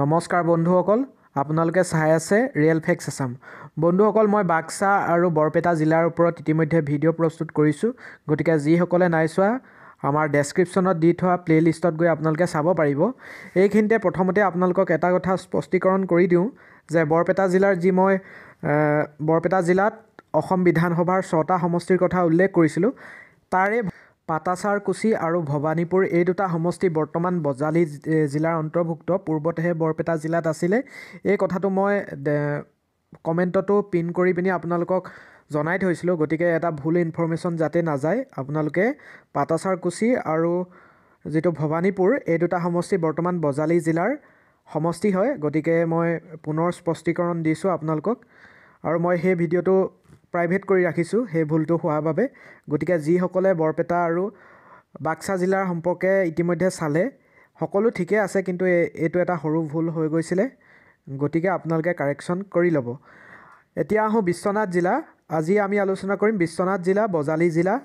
নমস্কাৰ বন্ধুসকল আপোনালোকে চাই আছে ৰিয়েল ফেক্স আছাম বন্ধুসকল মই বাক্সা আৰু বৰপেটা জিলাৰ ওপৰত ইতিমধ্যে ভিডিঅ' প্ৰস্তুত কৰিছোঁ গতিকে যিসকলে নাই চোৱা আমাৰ ডেছক্ৰিপশ্যনত দি থোৱা প্লে'লিষ্টত গৈ আপোনালোকে চাব পাৰিব এইখিনিতে প্ৰথমতে আপোনালোকক এটা কথা স্পষ্টীকৰণ কৰি দিওঁ যে বৰপেটা জিলাৰ যি মই বৰপেটা জিলাত অসম বিধানসভাৰ ছটা সমষ্টিৰ কথা উল্লেখ কৰিছিলোঁ তাৰে পাটাচাৰ কুচি আৰু ভৱানীপুৰ এই দুটা সমষ্টি বৰ্তমান বজালী জিলাৰ অন্তৰ্ভুক্ত পূৰ্বতেহে বৰপেটা জিলাত আছিলে এই কথাটো মই কমেণ্টতো পিন কৰি পিনি আপোনালোকক জনাই থৈছিলোঁ গতিকে এটা ভুল ইনফৰ্মেশ্যন যাতে নাযায় আপোনালোকে পাটাচাৰ কুচি আৰু যিটো ভৱানীপুৰ এই দুটা সমষ্টি বৰ্তমান বজালী জিলাৰ সমষ্টি হয় গতিকে মই পুনৰ স্পষ্টীকৰণ দিছোঁ আপোনালোকক আৰু মই সেই ভিডিঅ'টো প্ৰাইভেট কৰি ৰাখিছোঁ সেই ভুলটো হোৱাৰ বাবে গতিকে যিসকলে বৰপেটা আৰু বাক্সা জিলাৰ সম্পৰ্কে ইতিমধ্যে চালে সকলো ঠিকে আছে কিন্তু এইটো এটা সৰু ভুল হৈ গৈছিলে গতিকে আপোনালোকে কাৰেকশ্যন কৰি ল'ব এতিয়া আহোঁ বিশ্বনাথ জিলা আজি আমি আলোচনা কৰিম বিশ্বনাথ জিলা বজালী জিলা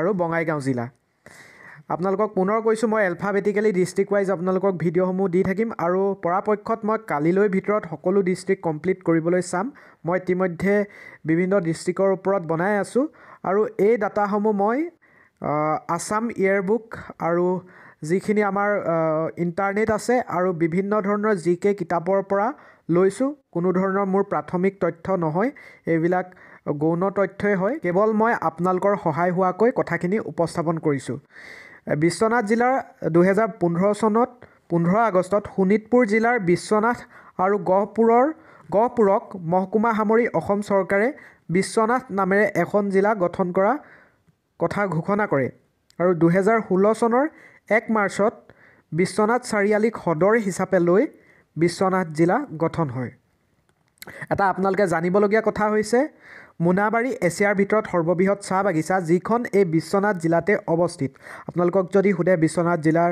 আৰু বঙাইগাঁও জিলা আপোনালোকক পুনৰ কৈছোঁ মই এলফাবেটিকেলি ডিষ্ট্ৰিক্ট ৱাইজ আপোনালোকক ভিডিঅ'সমূহ দি থাকিম আৰু পৰাপক্ষত মই কালিলৈ ভিতৰত সকলো ডিষ্ট্ৰিক্ট কমপ্লিট কৰিবলৈ চাম মই ইতিমধ্যে বিভিন্ন ডিষ্ট্ৰিক্টৰ ওপৰত বনাই আছোঁ আৰু এই ডাটাসমূহ মই আছাম ইয়েৰবুক আৰু যিখিনি আমাৰ ইণ্টাৰনেট আছে আৰু বিভিন্ন ধৰণৰ জি কে কিতাপৰ পৰা লৈছোঁ কোনো ধৰণৰ মোৰ প্ৰাথমিক তথ্য নহয় এইবিলাক গৌণ তথ্যই হয় কেৱল মই আপোনালোকৰ সহায় হোৱাকৈ কথাখিনি উপস্থাপন কৰিছোঁ বিশ্বনাথ জিলাৰ দুহেজাৰ পোন্ধৰ চনত পোন্ধৰ আগষ্টত শোণিতপুৰ জিলাৰ বিশ্বনাথ আৰু গহপুৰৰ গহপুৰক মহকুমা সামৰি অসম চৰকাৰে বিশ্বনাথ নামেৰে এখন জিলা গঠন কৰা কথা ঘোষণা কৰে আৰু দুহেজাৰ ষোল্ল চনৰ এক মাৰ্চত বিশ্বনাথ চাৰিআলিক সদৰ হিচাপে লৈ বিশ্বনাথ জিলা গঠন হয় এটা আপোনালোকে জানিবলগীয়া কথা হৈছে মোনাবাৰী এছিয়াৰ ভিতৰত সৰ্ববৃহৎ চাহ বাগিচা যিখন এই বিশ্বনাথ জিলাতে অৱস্থিত আপোনালোকক যদি সোধে বিশ্বনাথ জিলাৰ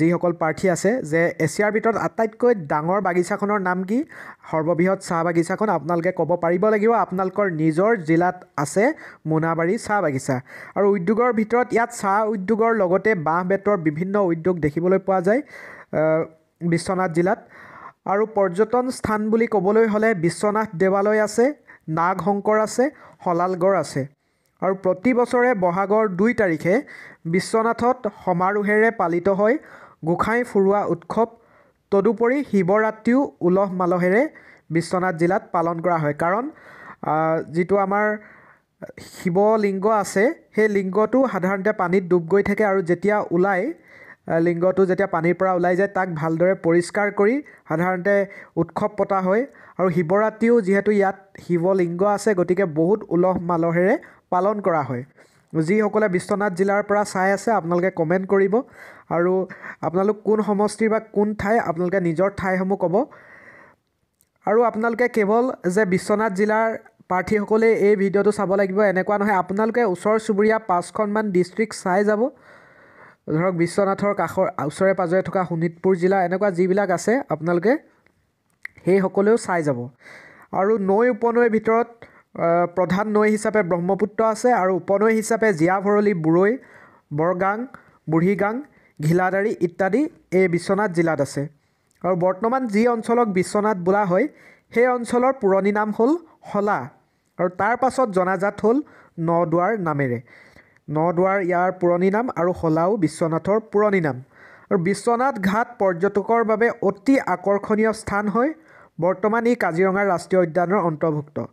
যিসকল প্ৰাৰ্থী আছে যে এছিয়াৰ ভিতৰত আটাইতকৈ ডাঙৰ বাগিচাখনৰ নাম কি সৰ্ববৃহৎ চাহ বাগিচাখন আপোনালোকে ক'ব পাৰিব লাগিব আপোনালোকৰ নিজৰ জিলাত আছে মোনাবাৰী চাহ বাগিচা আৰু উদ্যোগৰ ভিতৰত ইয়াত চাহ উদ্যোগৰ লগতে বাঁহ বেতৰ বিভিন্ন উদ্যোগ দেখিবলৈ পোৱা যায় বিশ্বনাথ জিলাত আৰু পৰ্যটন স্থান বুলি ক'বলৈ হ'লে বিশ্বনাথ দেৱালয় আছে নাগ শংকৰ আছে শলালগড় আছে আৰু প্ৰতি বছৰে বহাগৰ দুই তাৰিখে বিশ্বনাথত সমাৰোহেৰে পালিত হয় গোঁসাই ফুৰোৱা উৎসৱ তদুপৰি শিৱৰাত্ৰিও উলহ মালহেৰে বিশ্বনাথ জিলাত পালন কৰা হয় কাৰণ যিটো আমাৰ শিৱলিংগ আছে সেই লিংগটো সাধাৰণতে পানীত ডুব গৈ থাকে আৰু যেতিয়া ওলায় লিংগটো যেতিয়া পানীৰ পৰা ওলাই যায় তাক ভালদৰে পৰিষ্কাৰ কৰি সাধাৰণতে উৎসৱ পতা হয় আৰু শিৱৰাত্ৰিও যিহেতু ইয়াত শিৱলিংগ আছে গতিকে বহুত উলহ মালহেৰে পালন কৰা হয় যিসকলে বিশ্বনাথ জিলাৰ পৰা চাই আছে আপোনালোকে কমেণ্ট কৰিব আৰু আপোনালোক কোন সমষ্টিৰ বা কোন ঠাই আপোনালোকে নিজৰ ঠাইসমূহ ক'ব আৰু আপোনালোকে কেৱল যে বিশ্বনাথ জিলাৰ প্ৰাৰ্থীসকলেই এই ভিডিঅ'টো চাব লাগিব এনেকুৱা নহয় আপোনালোকে ওচৰ চুবুৰীয়া পাঁচখনমান ডিষ্ট্ৰিক্ট চাই যাব ধৰক বিশ্বনাথৰ কাষৰ ওচৰে পাঁজৰে থকা শোণিতপুৰ জিলা এনেকুৱা যিবিলাক আছে আপোনালোকে সেই সকলেও চাই যাব আৰু নৈ উপনৈৰ ভিতৰত প্ৰধান নৈ হিচাপে ব্ৰহ্মপুত্ৰ আছে আৰু উপনৈ হিচাপে জীয়াভৰলী বুৰৈ বৰগাং বুঢ়ীগাং ঘিলাদাৰী ইত্যাদি এই বিশ্বনাথ জিলাত আছে আৰু বৰ্তমান যি অঞ্চলক বিশ্বনাথ বোলা হয় সেই অঞ্চলৰ পুৰণি নাম হ'ল শলা আৰু তাৰ পাছত জনাজাত হ'ল ন দুৱাৰ নামেৰে নদুৱাৰ ইয়াৰ পুৰণি নাম আৰু হলাও বিশ্বনাথৰ পুৰণি নাম আৰু বিশ্বনাথ ঘাট পৰ্যটকৰ বাবে অতি আকৰ্ষণীয় স্থান হয় বৰ্তমান ই কাজিৰঙাৰ ৰাষ্ট্ৰীয় উদ্যানৰ অন্তৰ্ভুক্ত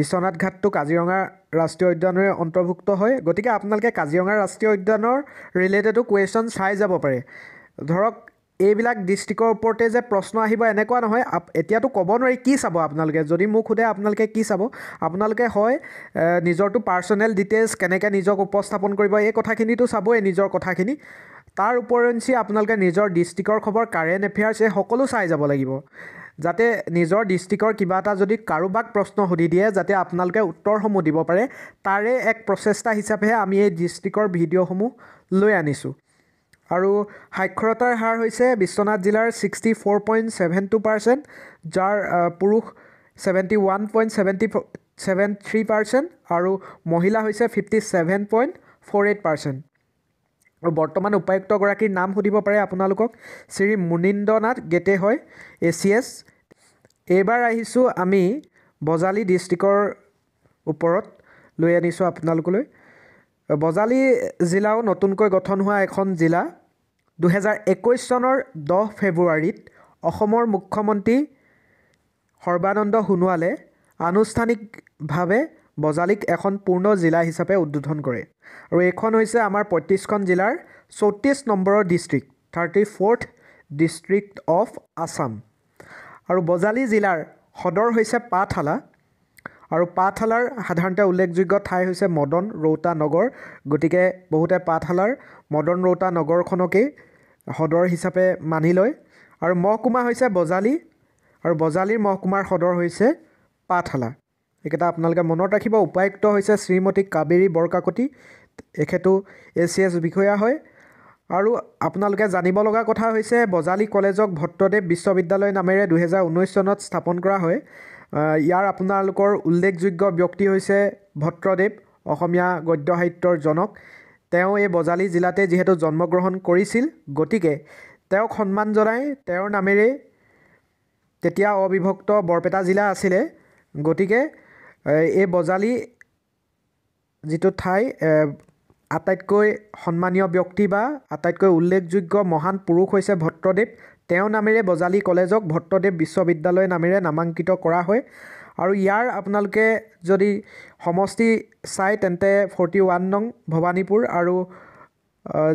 বিশ্বনাথ ঘাটটো কাজিৰঙা ৰাষ্ট্ৰীয় উদ্যানৰে অন্তৰ্ভুক্ত হয় গতিকে আপোনালোকে কাজিৰঙা ৰাষ্ট্ৰীয় উদ্যানৰ ৰিলেটেডো কুৱেশ্যন চাই যাব পাৰে ধৰক এইবিলাক ডিষ্ট্ৰিক্টৰ ওপৰতে যে প্ৰশ্ন আহিব এনেকুৱা নহয় এতিয়াতো ক'ব নোৱাৰি কি চাব আপোনালোকে যদি মোক সোধে আপোনালোকে কি চাব আপোনালোকে হয় নিজৰটো পাৰ্চনেল ডিটেইলছ কেনেকৈ নিজক উপস্থাপন কৰিব এই কথাখিনিতো চাবই নিজৰ কথাখিনি তাৰ ওপৰঞ্চি আপোনালোকে নিজৰ ডিষ্ট্ৰিক্টৰ খবৰ কাৰেণ্ট এফেয়াৰ্চ এই সকলো চাই যাব লাগিব যাতে নিজৰ ডিষ্ট্ৰিক্টৰ কিবা এটা যদি কাৰোবাক প্ৰশ্ন সুধি দিয়ে যাতে আপোনালোকে উত্তৰসমূহ দিব পাৰে তাৰে এক প্ৰচেষ্টা হিচাপেহে আমি এই ডিষ্ট্ৰিক্টৰ ভিডিঅ'সমূহ লৈ আনিছোঁ আৰু সাক্ষৰতাৰ হাৰ হৈছে বিশ্বনাথ জিলাৰ sixty four point seven two percent যাৰ পুৰুষ seventy one point seventy seven three percent আৰু মহিলা হৈছে fifty seven point four eight percent আৰু বৰ্তমান উপায়ুক্তগৰাকীৰ নাম সুধিব পাৰে আপোনালোকক শ্ৰী মুনিন্দ্ৰনাথ গেটে হয় এ চি এছ এইবাৰ আহিছোঁ আমি বজালী ডিষ্ট্ৰিক্টৰ ওপৰত লৈ আনিছোঁ আপোনালোকলৈ বজালী জিলাও নতুনকৈ গঠন হোৱা এখন জিলা দুহেজাৰ একৈছ চনৰ দহ ফেব্ৰুৱাৰীত অসমৰ মুখ্যমন্ত্ৰী সৰ্বানন্দ সোণোৱালে আনুষ্ঠানিকভাৱে বজালীক এখন পূৰ্ণ জিলা হিচাপে উদ্বোধন কৰে আৰু এইখন হৈছে আমাৰ পঁয়ত্ৰিছখন জিলাৰ চৌত্ৰিছ নম্বৰৰ district thirty fourth district of Assam আৰু বজালী জিলাৰ সদৰ হৈছে পাঠশালা আৰু পাঠশালাৰ সাধাৰণতে উল্লেখযোগ্য ঠাই হৈছে মদন ৰৌতা নগৰ গতিকে বহুতে পাঠশালাৰ মদন ৰৌতা নগৰখনকেই সদৰ হিচাপে মানি লয় আৰু মহকুমা হৈছে বজালী আৰু বজালীৰ মহকুমাৰ সদৰ হৈছে পাঠশালা এইকেইটা আপোনালোকে মনত ৰাখিব উপায়ুক্ত হৈছে শ্ৰীমতী কাবেৰী বৰকাকতি এখেতো এ চি এছ বিষয়া হয় আৰু আপোনালোকে জানিব লগা কথা হৈছে বজালী কলেজক ভট্টদেৱ বিশ্ববিদ্যালয় নামেৰে দুহেজাৰ ঊনৈছ চনত স্থাপন কৰা হয় ইয়াৰ আপোনালোকৰ উল্লেখযোগ্য ব্যক্তি হৈছে ভট্টদেৱ অসমীয়া গদ্য সাহিত্যৰ জনক তেওঁ এই বজালী জিলাতে যিহেতু জন্মগ্ৰহণ কৰিছিল গতিকে তেওঁক সন্মান জনাই তেওঁৰ নামেৰেই তেতিয়া অবিভক্ত বৰপেটা জিলা আছিলে গতিকে এই বজালী যিটো ঠাই আটাইতকৈ সন্মানীয় ব্যক্তি বা আটাইতকৈ উল্লেখযোগ্য মহান পুৰুষ হৈছে ভট্টদেৱ তেওঁৰ নামেৰে বজালী কলেজক ভট্টদেৱ বিশ্ববিদ্যালয় নামেৰে নামাংকিত কৰা হয় আৰু ইয়াৰ আপোনালোকে যদি সমষ্টি চাই তেন্তে ফৰ্টি ওৱান নং ভৱানীপুৰ আৰু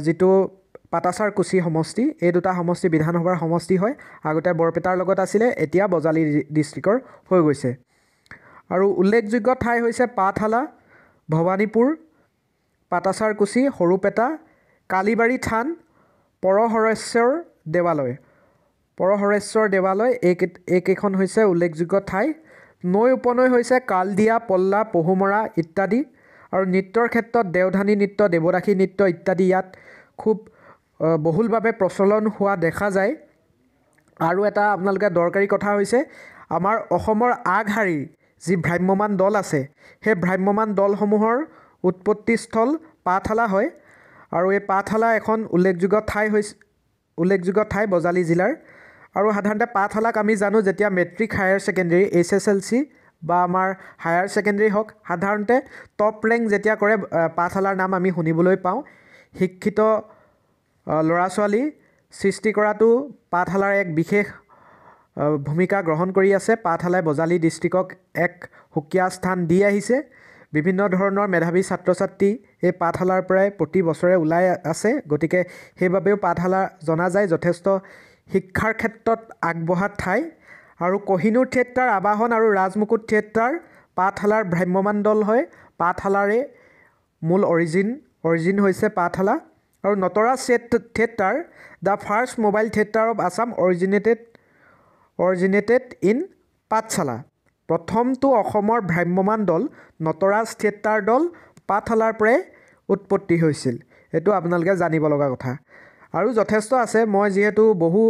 যিটো পাটাচাৰ কুচি সমষ্টি এই দুটা সমষ্টি বিধানসভাৰ সমষ্টি হয় আগতে বৰপেটাৰ লগত আছিলে এতিয়া বজালী ডিষ্ট্ৰিক্টৰ হৈ গৈছে আৰু উল্লেখযোগ্য ঠাই হৈছে পাঠালা ভৱানীপুৰ পাটাচাৰ কুচি সৰুপেটা কালিবাৰী থান পৰহৰেশ্বৰ দেৱালয় পৰহৰেশ্বৰ দেৱালয় এইকেই এইকেইখন হৈছে উল্লেখযোগ্য ঠাই নৈ উপনৈ হৈছে কাল দিয়া পল্লা পহুমৰা ইত্যাদি আৰু নৃত্যৰ ক্ষেত্ৰত দেওধানী নৃত্য দেৱদাসী নৃত্য ইত্যাদি ইয়াত খুব বহুলভাৱে প্ৰচলন হোৱা দেখা যায় আৰু এটা আপোনালোকে দৰকাৰী কথা হৈছে আমাৰ অসমৰ আগশাৰীৰ যি ভ্ৰাম্যমান দল আছে সেই ভ্ৰাম্যমান দলসমূহৰ উৎপত্তিস্থল পাঠালা হয় আৰু এই পাঠালা এখন উল্লেখযোগ্য ঠাই হৈছে উল্লেখযোগ্য ঠাই বজালী জিলাৰ আৰু সাধাৰণতে পাঠশালাক আমি জানো যেতিয়া matric higher secondary H S L C বা আমাৰ হায়াৰ ছেকেণ্ডেৰী হওক সাধাৰণতে টপ ৰেংক যেতিয়া কৰে পাঠশালাৰ নাম আমি শুনিবলৈ পাওঁ শিক্ষিত ল'ৰা ছোৱালী সৃষ্টি কৰাটো পাঠশালাৰ এক বিশেষ ভূমিকা গ্ৰহণ কৰি আছে পাঠশালাই বজালী ডিষ্ট্ৰিক্টক এক সুকীয়া স্থান দি আহিছে বিভিন্ন ধৰণৰ মেধাৱী ছাত্ৰ ছাত্ৰী এই পাঠশালাৰ পৰাই প্ৰতি বছৰে ওলাই আছে গতিকে সেইবাবেও পাঠশালা জনা যায় যথেষ্ট শিক্ষাৰ ক্ষেত্ৰত আগবঢ়া ঠাই আৰু কহিনুৰ থিয়েটাৰ আবাহন আৰু ৰাজমুকুট থিয়েটাৰ পাঠশালাৰ ভ্ৰাম্যমান দল হয় পাঠশালাৰে মূল অৰিজিন অৰিজিন হৈছে পাঠশালা আৰু Natraj theatre theatre the first mobile theatre of Assam originated originated in Pathsala প্ৰথমটো অসমৰ ভ্ৰাম্যমান দল নটৰাজ থিয়েটাৰ দল পাঠশালাৰ পৰাই উৎপত্তি হৈছিল এইটো আপোনালোকে জানিব লগা কথা আৰু যথেষ্ট আছে মই যিহেতু বহু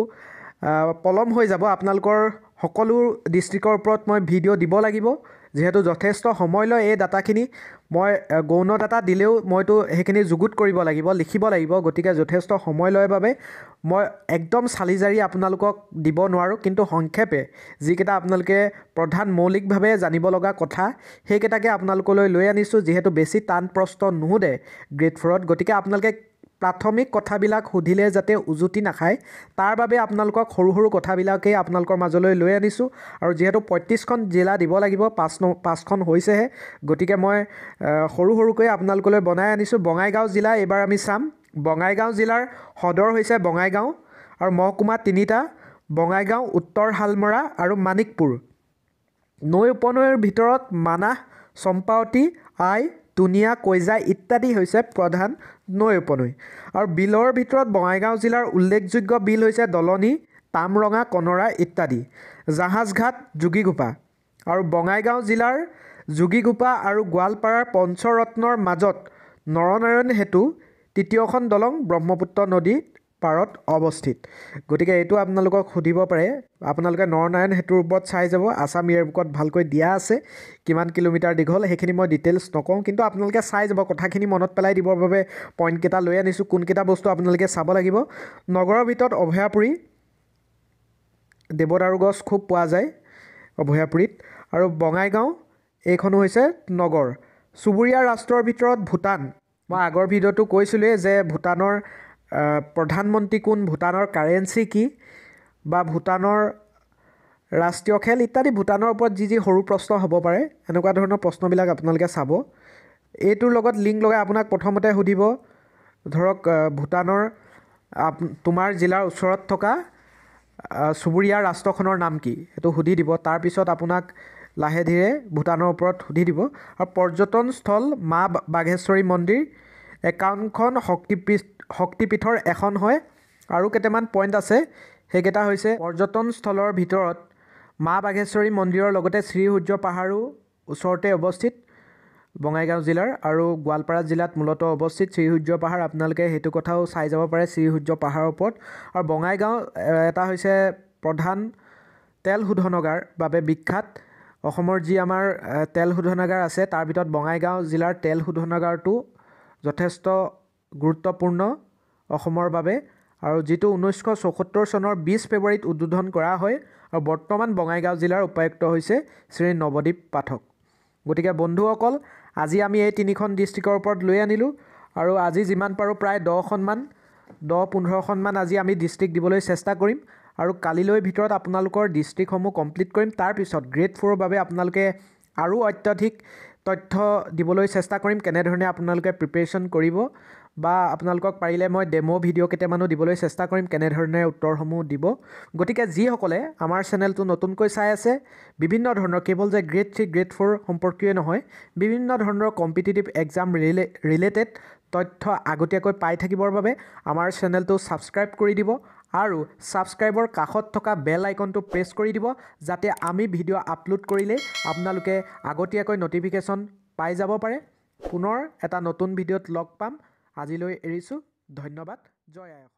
পলম হৈ যাব আপোনালোকৰ সকলো ডিষ্ট্ৰিক্টৰ ওপৰত মই ভিডিঅ' দিব লাগিব যিহেতু যথেষ্ট সময় লয় এই ডাটাখিনি মই গৌণ ডাটা দিলেও মইতো সেইখিনি যুগুত কৰিব লাগিব লিখিব লাগিব গতিকে যথেষ্ট সময় লয় বাবে মই একদম চালি জাৰি আপোনালোকক দিব নোৱাৰোঁ কিন্তু সংক্ষেপে যিকেইটা আপোনালোকে প্ৰধান মৌলিকভাৱে জানিব লগা কথা সেইকেইটাকে আপোনালোকলৈ লৈ আনিছোঁ যিহেতু বেছি টান প্ৰশ্ন নুসুধে গ্ৰেড ফ'ৰত গতিকে আপোনালোকে প্ৰাথমিক কথাবিলাক সুধিলে যাতে উজুতি নাখায় তাৰ বাবে আপোনালোকক সৰু সৰু কথাবিলাকেই আপোনালোকৰ মাজলৈ লৈ আনিছোঁ আৰু যিহেতু পঁয়ত্ৰিছখন জিলা দিব লাগিব পাঁচ ন পাঁচখন হৈছেহে গতিকে মই সৰু সৰুকৈ আপোনালোকলৈ বনাই আনিছোঁ বঙাইগাঁও জিলা এইবাৰ আমি চাম বঙাইগাঁও জিলাৰ সদৰ হৈছে বঙাইগাঁও আৰু মহকুমা তিনিটা বঙাইগাঁও উত্তৰ শালমৰা আৰু মাণিকপুৰ নৈ উপনৈৰ ভিতৰত মানাহ চম্পাৱতী আই তুনিয়া কইজা ইত্যাদি হৈছে প্ৰধান নৈ উপনৈ আৰু বিলৰ ভিতৰত বঙাইগাঁও জিলাৰ উল্লেখযোগ্য বিল হৈছে দলনি তামৰঙা কনৰা ইত্যাদি জাহাজঘাট যোগীঘোপা আৰু বঙাইগাঁও জিলাৰ যোগীঘোপা আৰু গোৱালপাৰাৰ পঞ্চৰত্নৰ মাজত নৰনাৰায়ণ সেতু তৃতীয়খন দলং ব্ৰহ্মপুত্ৰ নদীত পাৰত অৱস্থিত গতিকে এইটো আপোনালোকক সুধিব পাৰে আপোনালোকে নৰনাৰায়ণ সেতুৰ ওপৰত চাই যাব আছাম এয়াৰপোৰ্টত ভালকৈ দিয়া আছে কিমান কিলোমিটাৰ দীঘল সেইখিনি মই ডিটেইলছ নকওঁ কিন্তু আপোনালোকে চাই যাব কথাখিনি মনত পেলাই দিবৰ বাবে পইণ্টকেইটা লৈ আনিছোঁ কোনকেইটা বস্তু আপোনালোকে চাব লাগিব নগৰৰ ভিতৰত অভয়াপুৰী দেৱদাৰু গছ খুব পোৱা যায় অভয়াপুৰীত আৰু বঙাইগাঁও এইখনো হৈছে নগৰ চুবুৰীয়া ৰাষ্ট্ৰৰ ভিতৰত ভূটান মই আগৰ ভিডিঅ'টো কৈছিলোঁৱেই যে ভূটানৰ প্ৰধানমন্ত্ৰী কোন ভূটানৰ কাৰেঞ্চি কি বা ভূটানৰ ৰাষ্ট্ৰীয় খেল ইত্যাদি ভূটানৰ ওপৰত যি যি সৰু প্ৰশ্ন হ'ব পাৰে এনেকুৱা ধৰণৰ প্ৰশ্নবিলাক আপোনালোকে চাব এইটোৰ লগত লিংক লগাই আপোনাক প্ৰথমতে সুধিব ধৰক ভূটানৰ তোমাৰ জিলাৰ ওচৰত থকা চুবুৰীয়া ৰাষ্ট্ৰখনৰ নাম কি সেইটো সুধি দিব তাৰপিছত আপোনাক লাহে ধীৰে ভূটানৰ ওপৰত সুধি দিব আৰু পৰ্যটনস্থল মা বাঘেশ্বৰী মন্দিৰ একাউণ্টখন শক্তিপীঠ শক্তিপীঠৰ এখন হয় আৰু কেইটামান পইণ্ট আছে সেইকেইটা হৈছে পৰ্যটনস্থলৰ ভিতৰত মা বাঘেশ্বৰী মন্দিৰৰ লগতে শ্ৰী সূৰ্য পাহাৰো ওচৰতে অৱস্থিত বঙাইগাঁও জিলাৰ আৰু গোৱালপাৰা জিলাত মূলত অৱস্থিত শ্ৰী সূৰ্য পাহাৰ আপোনালোকে সেইটো কথাও চাই যাব পাৰে শ্ৰী সূৰ্য পাহাৰৰ ওপৰত আৰু বঙাইগাঁও এটা হৈছে প্ৰধান তেল শোধনাগাৰ বাবে বিখ্যাত অসমৰ যি আমাৰ তেল শোধনাগাৰ আছে তাৰ ভিতৰত বঙাইগাঁও জিলাৰ তেল শোধনাগাৰটো যথেষ্ট গুৰুত্বপূৰ্ণ অসমৰ বাবে আৰু যিটো ঊনৈছশ চৌসত্তৰ চনৰ বিছ ফেব্ৰুৱাৰীত উদ্বোধন কৰা হয় আৰু বৰ্তমান বঙাইগাঁও জিলাৰ উপায়ুক্ত হৈছে শ্ৰী নৱদ্বীপ পাঠক গতিকে বন্ধুসকল আজি আমি এই তিনিখন ডিষ্ট্ৰিক্টৰ ওপৰত লৈ আনিলোঁ আৰু আজি যিমান পাৰোঁ প্ৰায় দহখনমান দহ পোন্ধৰখনমান আজি আমি ডিষ্ট্ৰিক্ট দিবলৈ চেষ্টা কৰিম আৰু কালিলৈ ভিতৰত আপোনালোকৰ ডিষ্ট্ৰিক্টসমূহ কমপ্লিট কৰিম তাৰপিছত গ্ৰেড ফ'ৰৰ বাবে আপোনালোকে আৰু অত্যাধিক তথ্য দিবলৈ চেষ্টা কৰিম কেনেধৰণে আপোনালোকে প্ৰিপেৰেশ্যন কৰিব বা আপোনালোকক পাৰিলে মই ডেম' ভিডিঅ' কেইটামানো দিবলৈ চেষ্টা কৰিম কেনেধৰণে উত্তৰসমূহ দিব গতিকে যিসকলে আমাৰ চেনেলটো নতুনকৈ চাই আছে বিভিন্ন ধৰণৰ কেৱল যে গ্ৰেড থ্ৰী গ্ৰেড ফ'ৰ সম্পৰ্কীয় নহয় বিভিন্ন ধৰণৰ কম্পিটিটিভ এক্সাম ৰিলে ৰিলেটেড তথ্য আগতীয়াকৈ পাই থাকিবৰ বাবে আমাৰ চেনেলটো ছাবস্ক্ৰাইব কৰি দিব আৰু ছাবস্ক্ৰাইবৰ কাষত থকা বেল আইকনটো প্ৰেছ কৰি দিব যাতে আমি ভিডিঅ' আপলোড কৰিলে আপোনালোকে আগতীয়াকৈ নটিফিকেশ্যন পাই যাব পাৰে পুনৰ এটা নতুন ভিডিঅ'ত লগ পাম আজিলৈ এৰিছোঁ ধন্যবাদ জয় আয়স